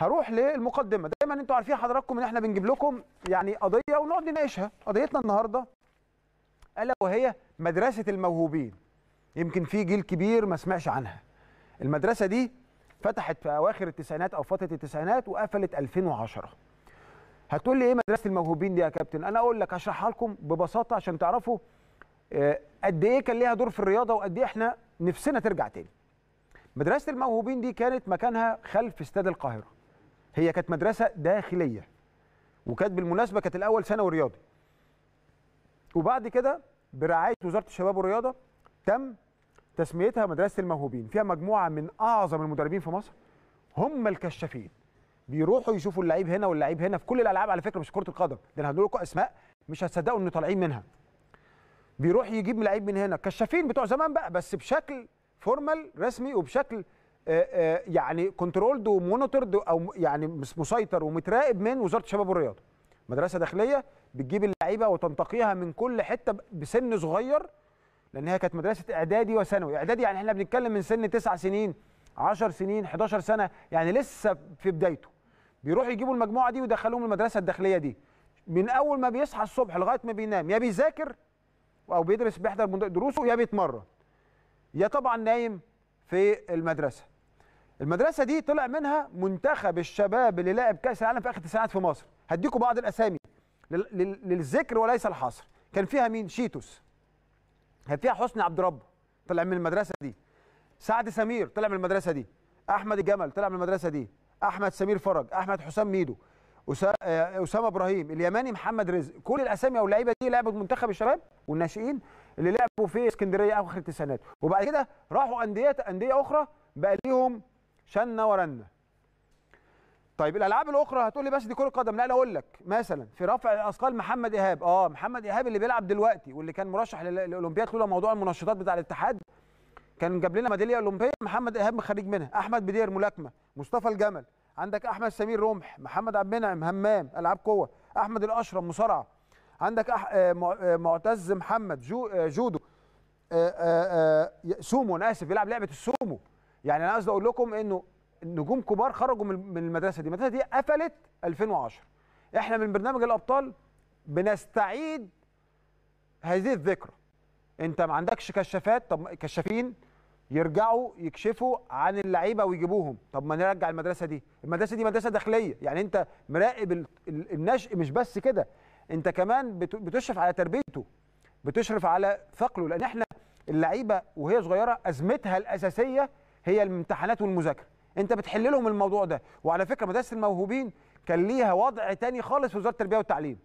هروح للمقدمه دايما انتوا عارفين حضراتكم ان احنا بنجيب لكم يعني قضيه ونقعد نناقشها قضيتنا النهارده الا وهي مدرسه الموهوبين يمكن في جيل كبير ما سمعش عنها المدرسه دي فتحت في اواخر التسعينات او فتره التسعينات وقفلت 2010 هتقول لي ايه مدرسه الموهوبين دي يا كابتن انا اقول لك هشرحها لكم ببساطه عشان تعرفوا آه، قد ايه كان ليها دور في الرياضه وقد ايه احنا نفسنا ترجع تاني مدرسه الموهوبين دي كانت مكانها خلف استاد القاهره هي كانت مدرسه داخليه وكانت بالمناسبه كانت الاول ثانوي رياضي وبعد كده برعايه وزاره الشباب والرياضه تم تسميتها مدرسه الموهوبين فيها مجموعه من اعظم المدربين في مصر هم الكشافين بيروحوا يشوفوا اللعيب هنا واللعيب هنا في كل الالعاب على فكره مش كره القدم ده انا لكم اسماء مش هتصدقوا ان طالعين منها بيروح يجيب لعيب من هنا كشافين بتوع زمان بقى بس بشكل فورمال رسمي وبشكل آه، آه، يعني كنترولد ومونيتورد او يعني مسيطر ومتراقب من وزاره الشباب والرياضه مدرسه داخليه بتجيب اللعيبه وتنتقيها من كل حته بسن صغير لان هي كانت مدرسه اعدادي وثانوي اعدادي يعني احنا بنتكلم من سن 9 سنين 10 سنين 11 سنه يعني لسه في بدايته بيروحوا يجيبوا المجموعه دي ويدخلوهم المدرسه الداخليه دي من اول ما بيصحى الصبح لغايه ما بينام يا بيذاكر او بيدرس بيحضر دروسه يا بيتمرن يا طبعا نايم في المدرسه المدرسه دي طلع منها منتخب الشباب اللي لعب كاس العالم في اخر التسعينات في مصر هديكم بعض الاسامي للذكر وليس الحصر كان فيها مين شيتوس كان فيها حسني عبد ربه طلع من المدرسه دي سعد سمير طلع من المدرسه دي احمد الجمل طلع من المدرسه دي احمد سمير فرج احمد حسام ميدو آه، اسامه ابراهيم اليماني محمد رزق كل الاسامي او اللعيبه دي لعبت منتخب الشباب والناشئين اللي لعبوا في اسكندريه اخر التسعينات وبعد كده راحوا انديه انديه اخرى بقى ليهم شنه ورنه طيب الالعاب الاخرى هتقول لي بس دي كره قدم لا لا اقول لك مثلا في رفع الاثقال محمد ايهاب اه محمد ايهاب اللي بيلعب دلوقتي واللي كان مرشح للاولمبياد لولا موضوع المنشطات بتاع الاتحاد كان جاب لنا ميداليه اولمبيه محمد ايهاب خريج منها احمد بدير ملاكمه مصطفى الجمل عندك احمد سمير رمح محمد عبد المنعم همام العاب قوه احمد الاشرم مصارعه عندك آه، آه، معتز محمد جو آه، جودو سومو انا اسف بيلعب لعبه السومو يعني انا قصدي اقول لكم انه نجوم كبار خرجوا من المدرسه دي المدرسه دي قفلت 2010 احنا من برنامج الابطال بنستعيد هذه الذكرى انت ما عندكش كشافات طب كشافين يرجعوا يكشفوا عن اللعيبه ويجيبوهم طب ما نرجع المدرسه دي المدرسه دي مدرسه داخليه يعني انت مراقب النشء مش بس كده انت كمان بتشرف على تربيته بتشرف على ثقله لان احنا اللعيبه وهي صغيره ازمتها الاساسيه هي الامتحانات والمذاكره انت بتحل لهم الموضوع ده وعلى فكره مدرسه الموهوبين كان ليها وضع تاني خالص في وزاره التربيه والتعليم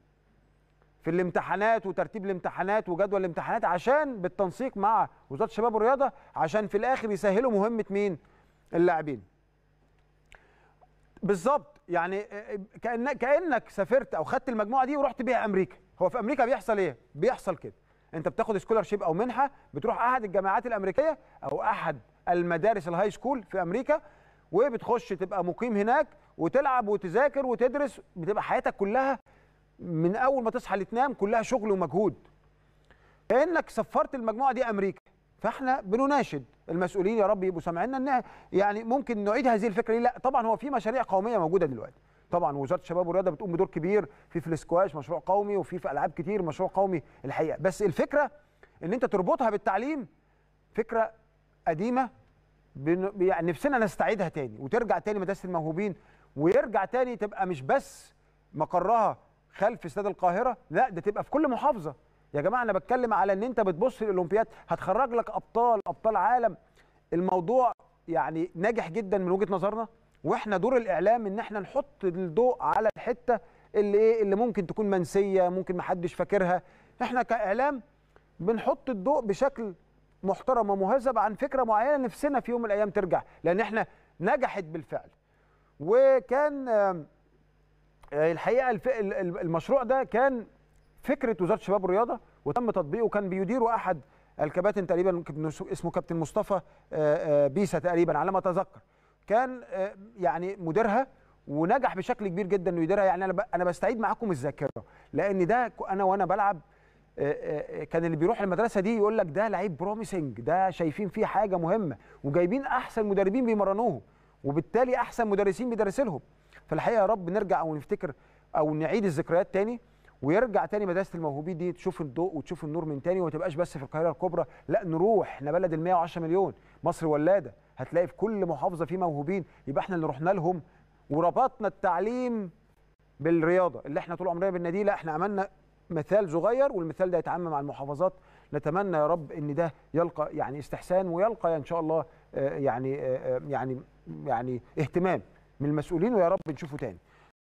في الامتحانات وترتيب الامتحانات وجدول الامتحانات عشان بالتنسيق مع وزاره الشباب والرياضه عشان في الاخر يسهلوا مهمه مين اللاعبين بالظبط يعني آه، آه، كانك كانك سافرت او خدت المجموعه دي ورحت بيها امريكا هو في امريكا بيحصل ايه بيحصل كده انت بتاخد سكولر شيب او منحه بتروح احد الجامعات الامريكيه او احد المدارس الهاي سكول في امريكا وبتخش تبقى مقيم هناك وتلعب وتذاكر وتدرس بتبقى حياتك كلها من اول ما تصحى لتنام كلها شغل ومجهود كانك سفرت المجموعه دي امريكا فاحنا بنناشد المسؤولين يا رب يبقوا سامعيننا ان يعني ممكن نعيد هذه الفكره لا طبعا هو في مشاريع قوميه موجوده دلوقتي طبعا وزاره الشباب والرياضه بتقوم بدور كبير في في الاسكواش مشروع قومي وفي في العاب كتير مشروع قومي الحقيقه بس الفكره ان انت تربطها بالتعليم فكره قديمه يعني نفسنا نستعيدها تاني وترجع تاني مدرسه الموهوبين ويرجع تاني تبقى مش بس مقرها خلف استاد القاهره لا ده تبقى في كل محافظه يا جماعه انا بتكلم على ان انت بتبص للاولمبياد هتخرج لك ابطال ابطال عالم الموضوع يعني ناجح جدا من وجهه نظرنا واحنا دور الاعلام ان احنا نحط الضوء على الحته اللي ايه اللي ممكن تكون منسيه ممكن محدش فاكرها احنا كاعلام بنحط الضوء بشكل محترم ومهذب عن فكره معينه نفسنا في يوم من الايام ترجع لان احنا نجحت بالفعل وكان الحقيقه المشروع ده كان فكره وزاره الشباب والرياضه وتم تطبيقه كان بيديره احد الكباتن تقريبا اسمه كابتن مصطفى آه، آه، بيسا تقريبا على ما اتذكر كان آه، يعني مديرها ونجح بشكل كبير جدا انه يديرها يعني انا انا بستعيد معاكم الذاكره لان ده انا وانا بلعب كان اللي بيروح المدرسه دي يقول لك ده لعيب بروميسنج ده شايفين فيه حاجه مهمه وجايبين احسن مدربين بيمرنوه وبالتالي احسن مدرسين بيدرس لهم فالحقيقه يا رب نرجع ونفتكر او نعيد الذكريات تاني ويرجع تاني مدرسه الموهوبين دي تشوف الضوء وتشوف النور من تاني وما تبقاش بس في القاهره الكبرى لا نروح احنا بلد ال 110 مليون مصر ولاده هتلاقي في كل محافظه في موهوبين يبقى احنا اللي رحنا لهم وربطنا التعليم بالرياضه اللي احنا طول عمرنا بالنادي لا احنا عملنا مثال صغير والمثال ده يتعمم على المحافظات نتمنى يا رب ان ده يلقى يعني استحسان ويلقى ان شاء الله آه، يعني آه، آه، يعني يعني اهتمام من المسؤولين ويا رب نشوفه تاني